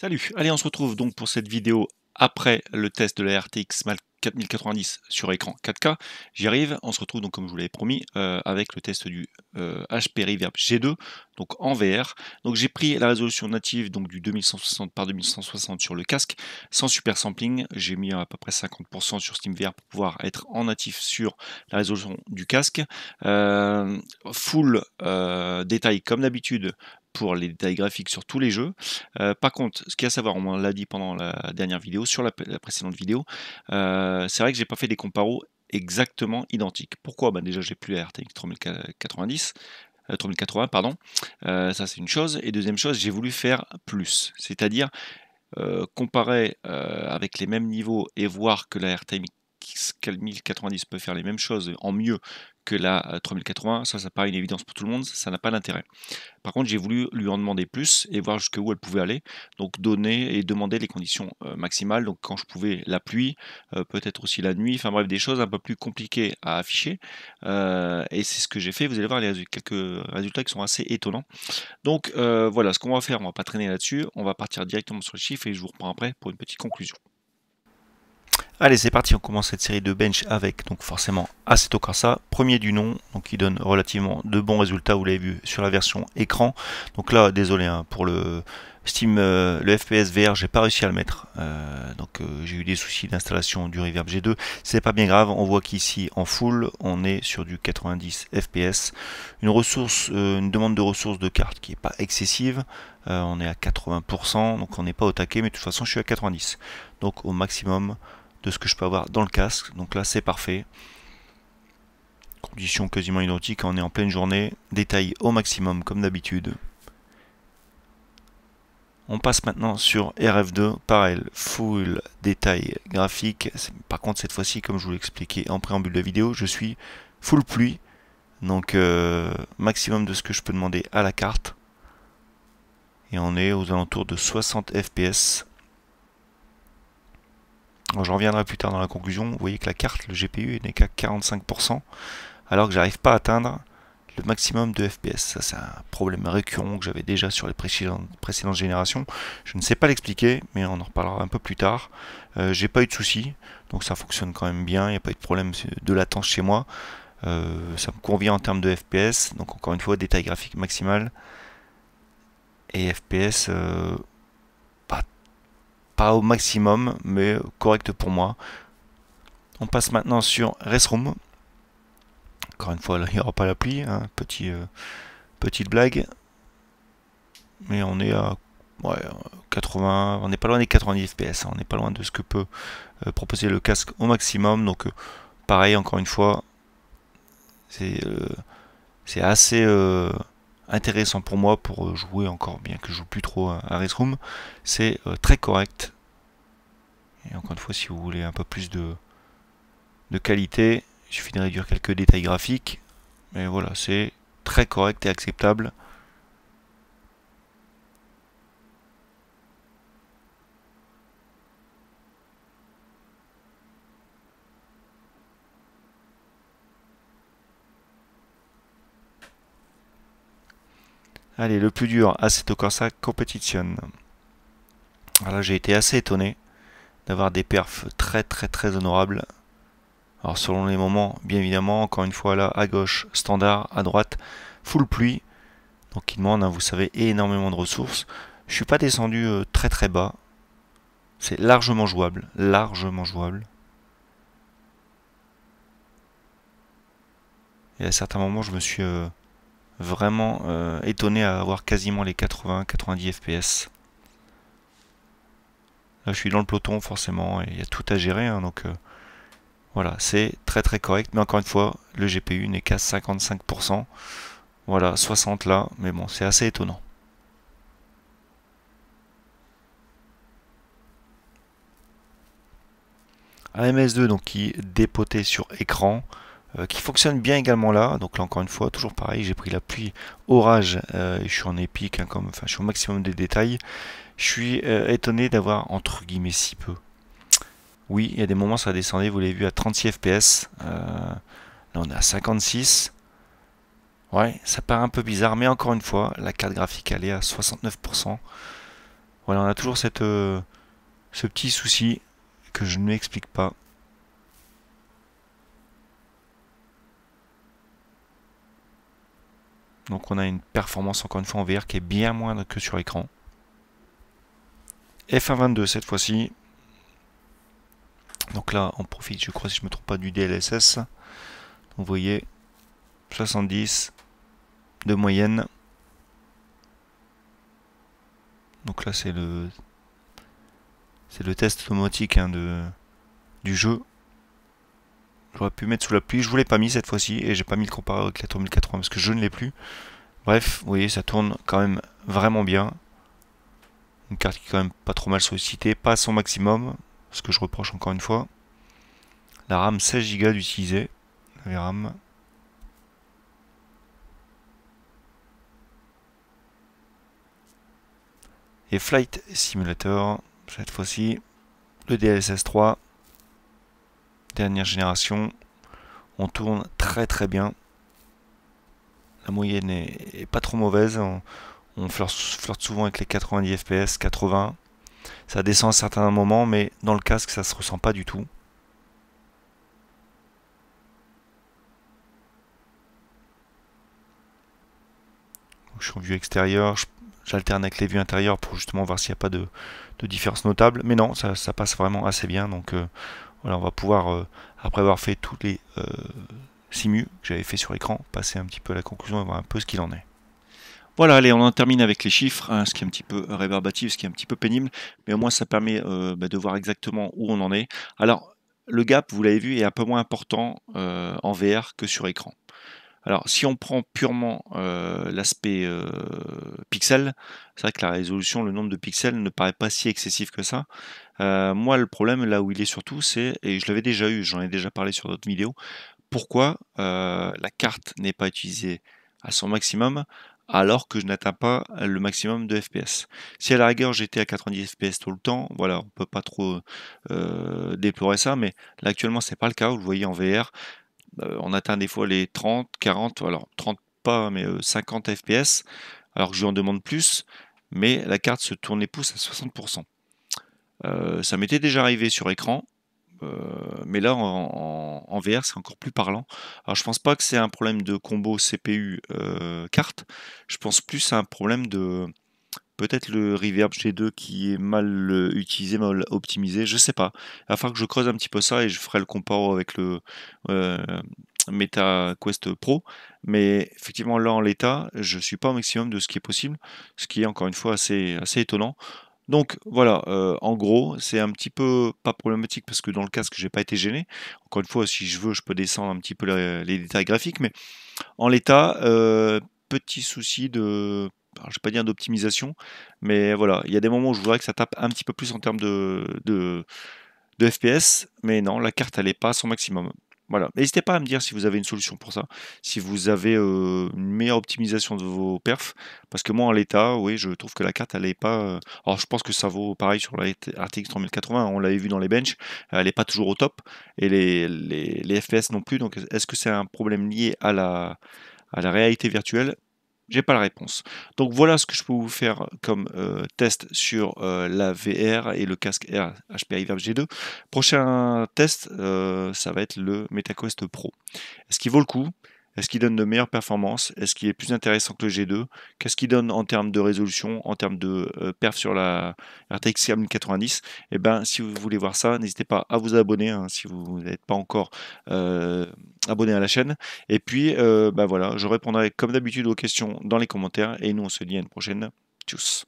Salut Allez, on se retrouve donc pour cette vidéo après le test de la RTX 4090 sur écran 4K. J'y arrive, on se retrouve donc comme je vous l'avais promis euh, avec le test du HP euh, Reverb G2 donc en VR. Donc j'ai pris la résolution native donc du 2160 par 2160 sur le casque, sans super sampling. J'ai mis à peu près 50% sur SteamVR pour pouvoir être en natif sur la résolution du casque. Euh, full euh, détail comme d'habitude pour les détails graphiques sur tous les jeux. Euh, par contre, ce qu'il y a à savoir, on l'a dit pendant la dernière vidéo, sur la, précédente vidéo, c'est vrai que j'ai pas fait des comparos exactement identiques. Pourquoi ben Déjà, j'ai plus la RTX 3090, 3080, euh, pardon. Euh, ça, c'est une chose. Et deuxième chose, j'ai voulu faire plus. C'est-à-dire euh, comparer avec les mêmes niveaux et voir que la RTM 1090 peut faire les mêmes choses en mieux que la 3080, euh, ça, ça paraît une évidence pour tout le monde, ça n'a pas d'intérêt. Par contre, j'ai voulu lui en demander plus et voir jusqu'où elle pouvait aller, donc donner et demander les conditions euh, maximales, donc quand je pouvais, la pluie, euh, peut-être aussi la nuit, enfin bref, des choses un peu plus compliquées à afficher, et c'est ce que j'ai fait, vous allez voir les quelques résultats qui sont assez étonnants. Donc voilà, ce qu'on va faire, on va pas traîner là-dessus, on va partir directement sur les chiffres et je vous reprends après pour une petite conclusion. Allez, c'est parti, on commence cette série de bench avec donc forcément Assetto ça. premier du nom, donc qui donne relativement de bons résultats, vous l'avez vu sur la version écran. Donc là, désolé hein, pour le Steam, euh, le FPS VR, j'ai pas réussi à le mettre, euh, donc euh, j'ai eu des soucis d'installation du Reverb G2, c'est pas bien grave, on voit qu'ici en full, on est sur du 90 FPS, une ressource, une demande de ressources de carte qui est pas excessive, on est à 80%, donc on n'est pas au taquet, mais de toute façon je suis à 90, donc au maximum de ce que je peux avoir dans le casque. Donc là, c'est parfait. condition quasiment identiques, hein, on est en pleine journée. Détail au maximum, comme d'habitude. On passe maintenant sur RF2, pareil, full détail graphique. Par contre, cette fois-ci, comme je vous l'expliquais en préambule de la vidéo, je suis full pluie. Donc, euh, maximum de ce que je peux demander à la carte. Et on est aux alentours de 60 fps je reviendrai plus tard dans la conclusion. Vous voyez que la carte, le GPU, n'est qu'à 45%, alors que j'arrive pas à atteindre le maximum de FPS. Ça, c'est un problème récurrent que j'avais déjà sur les précédentes, générations. Je ne sais pas l'expliquer, mais on en reparlera un peu plus tard. Euh, j'ai pas eu de soucis, donc ça fonctionne quand même bien. Il n'y a pas eu de problème de latence chez moi. Euh, ça me convient en termes de FPS. Donc encore une fois, détail graphique maximal. Et FPS, euh, pas au maximum, mais correct pour moi. On passe maintenant sur Restroom. Encore une fois, là, il n'y aura pas la pluie, hein, Petit, euh, petite blague. Mais on est à 80, on n'est pas loin des 90 fps, hein. on n'est pas loin de ce que peut euh, proposer le casque au maximum. Donc euh, pareil, encore une fois, c'est assez intéressant pour moi pour euh, jouer encore, bien que je joue plus trop à Race Room. C'est euh, très correct. Et encore une fois, si vous voulez un peu plus de, de qualité, il suffit de réduire quelques détails graphiques. Mais voilà, c'est très correct et acceptable. Allez, le plus dur, Assetto Corsa Competition. Alors là, j'ai été assez étonné d'avoir des perfs très très très honorables. Alors selon les moments, bien évidemment, encore une fois là, à gauche, standard, à droite, full pluie. Donc il demande, hein, vous savez, énormément de ressources. Je suis pas descendu euh, très très bas. C'est largement jouable, largement jouable. Et à certains moments, je me suis euh, vraiment euh, étonné à avoir quasiment les 80-90 FPS. Là, je suis dans le peloton, forcément, et il y a tout à gérer, hein, donc euh, voilà, c'est très très correct. Mais encore une fois, le GPU n'est qu'à 55%. Voilà, 60 là, mais bon, c'est assez étonnant. AMS2 donc qui dépotait sur écran euh, qui fonctionne bien également là. Donc là encore une fois, toujours pareil, j'ai pris la pluie orage, euh, je suis en épique, hein, comme, enfin je suis au maximum des détails. Je suis euh, étonné d'avoir entre guillemets si peu. Oui, il y a des moments ça descendait, vous l'avez vu à 36 fps. là on est à 56. Ouais, ça paraît un peu bizarre, mais encore une fois, la carte graphique elle est à 69%. Voilà, on a toujours cette, ce petit souci que je ne m'explique pas. Donc on a une performance encore une fois en VR qui est bien moindre que sur écran. F1.22 cette fois-ci. Donc là on profite je crois si je ne me trompe pas du DLSS. vous voyez 70 de moyenne. Donc là c'est le c'est le test automatique hein, de, du jeu. J'aurais pu mettre sous la pluie, je vous l'ai pas mis cette fois-ci et j'ai pas mis le comparateur avec la 1080 parce que je ne l'ai plus. Bref, vous voyez, ça tourne quand même vraiment bien. Une carte qui est quand même pas trop mal sollicitée, pas à son maximum, ce que je reproche encore une fois. La RAM 16 Go d'utiliser, la RAM. Et Flight Simulator, cette fois-ci, le DLSS 3 dernière génération. On tourne très très bien. La moyenne est, pas trop mauvaise. On, on flirte, souvent avec les 90 fps, 80. Ça descend à certains moments, mais dans le casque, ça se ressent pas du tout. je suis en vue extérieure, j'alterne avec les vues intérieures pour justement voir s'il n'y a pas de, différence notable. Mais non, ça, passe vraiment assez bien, donc euh, alors, on va pouvoir, euh, après avoir fait tous les euh, simus que j'avais fait sur l'écran, passer un petit peu à la conclusion et voir un peu ce qu'il en est. Voilà, allez, on en termine avec les chiffres, hein, ce qui est un petit peu rébarbatif, ce qui est un petit peu pénible, mais au moins ça permet euh, bah, de voir exactement où on en est. Alors, le gap, vous l'avez vu, est un peu moins important euh, en VR que sur écran. Alors, si on prend purement euh, l'aspect euh, pixel, c'est vrai que la résolution, le nombre de pixels ne paraît pas si excessif que ça. Euh, moi, le problème, là où il est surtout, c'est, et je l'avais déjà eu, j'en ai déjà parlé sur d'autres vidéos, pourquoi la carte n'est pas utilisée à son maximum alors que je n'atteins pas le maximum de FPS. Si à la rigueur j'étais à 90 FPS tout le temps, voilà, on peut pas trop déplorer ça, mais là actuellement c'est pas le cas, vous le voyez en VR, euh, on atteint des fois les 30, 40, alors 30 pas, mais 50 euh, FPS, alors que je lui en demande plus, mais la carte se tourne les pouces à 60%. Euh, ça m'était déjà arrivé sur écran, mais là en, VR c'est encore plus parlant. Alors je pense pas que c'est un problème de combo CPU-carte, je pense plus à un problème de, Peut-être le reverb G2 qui est mal euh, utilisé, mal optimisé, je ne sais pas. Il va falloir que je creuse un petit peu ça et je ferai le comparo avec le euh, MetaQuest Quest Pro. Mais effectivement, là en l'état, je suis pas au maximum de ce qui est possible, ce qui est encore une fois assez, assez étonnant. Donc voilà, euh, en gros, c'est un petit peu pas problématique parce que dans le casque, je n'ai pas été gêné. Encore une fois, si je veux, je peux descendre un petit peu les, détails graphiques, mais en l'état, petit souci de je ne vais pas dire d'optimisation, mais voilà, il y a des moments où je voudrais que ça tape un petit peu plus en termes de, FPS, mais non, la carte n'est pas à son maximum. Voilà, n'hésitez pas à me dire si vous avez une solution pour ça, si vous avez euh, une meilleure optimisation de vos perfs, parce que moi en l'état, oui, je trouve que la carte elle pas. Euh, alors je pense que ça vaut pareil sur la RTX 3080, on l'avait vu dans les benches, elle n'est pas toujours au top, et les, FPS non plus, donc est-ce que c'est un problème lié à la réalité virtuelle j'ai pas la réponse. Donc voilà ce que je peux vous faire comme euh, test sur euh, la VR et le casque R HPI G2. Prochain test, euh, ça va être le MetaQuest Pro. Est-ce qu'il vaut le coup est-ce qu'il donne de meilleures performances Est-ce qu'il est plus intéressant que le G2 Qu'est-ce qu'il donne en termes de résolution, en termes de euh, perf sur la RTX 1090 Eh bien, si vous voulez voir ça, n'hésitez pas à vous abonner hein, si vous n'êtes pas encore euh, abonné à la chaîne. Et puis, euh, bah voilà, je répondrai comme d'habitude aux questions dans les commentaires. Et nous, on se dit à une prochaine. Tchuss